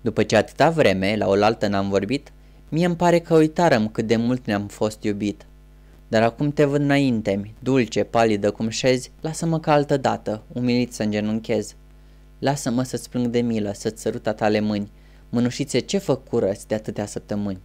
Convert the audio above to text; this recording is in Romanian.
După ce atâta vreme, la oaltă n-am vorbit, mie îmi pare că uitarăm cât de mult ne-am fost iubit. Dar acum te văd înainte dulce, palidă cum șezi, lasă-mă ca altă dată, umilit să îngenunchez. Lasă-mă să-ți plâng de milă, să-ți săruta tale mâini, mânușițe ce făcură de atâtea săptămâni.